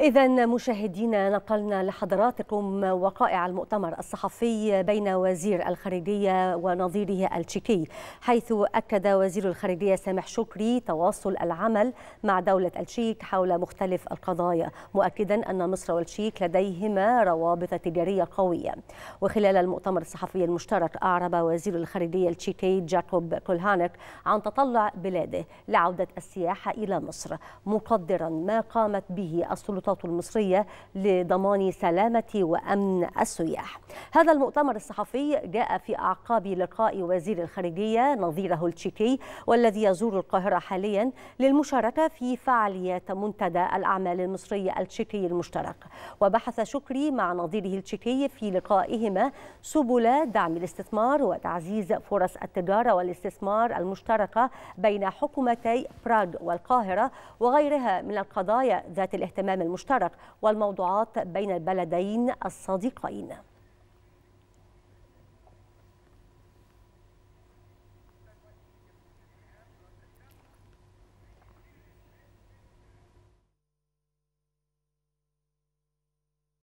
إذا مشاهدينا نقلنا لحضراتكم وقائع المؤتمر الصحفي بين وزير الخارجية ونظيره التشيكي حيث أكد وزير الخارجية سامح شكري تواصل العمل مع دولة التشيك حول مختلف القضايا مؤكدا أن مصر والتشيك لديهما روابط تجارية قوية وخلال المؤتمر الصحفي المشترك أعرب وزير الخارجية التشيكي جاكوب كولهانك عن تطلع بلاده لعودة السياحة إلى مصر مقدرا ما قامت به السلطات السلطات المصرية لضمان سلامة وأمن السياح هذا المؤتمر الصحفي جاء في أعقاب لقاء وزير الخارجية نظيره التشيكي والذي يزور القاهرة حاليا للمشاركة في فعاليات منتدى الأعمال المصرية التشيكي المشترك وبحث شكري مع نظيره التشيكي في لقائهما سبل دعم الاستثمار وتعزيز فرص التجارة والاستثمار المشتركة بين حكومتي براغ والقاهرة وغيرها من القضايا ذات الاهتمام المشترك المشترك والموضوعات بين البلدين الصديقين